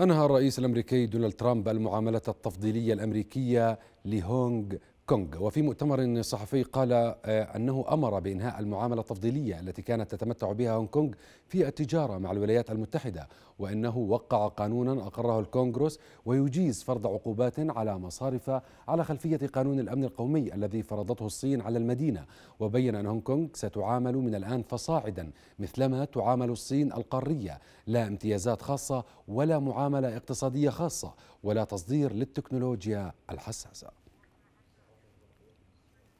أنهى الرئيس الأمريكي دونالد ترامب المعاملة التفضيلية الأمريكية لهونغ كونغ وفي مؤتمر صحفي قال آه، أنه أمر بإنهاء المعاملة التفضيلية التي كانت تتمتع بها هونغ كونغ في التجارة مع الولايات المتحدة وأنه وقع قانونا أقره الكونغرس ويجيز فرض عقوبات على مصارف على خلفية قانون الأمن القومي الذي فرضته الصين على المدينة وبين أن هونغ كونغ ستعامل من الآن فصاعدا مثلما تعامل الصين القارية لا امتيازات خاصة ولا معاملة اقتصادية خاصة ولا تصدير للتكنولوجيا الحساسة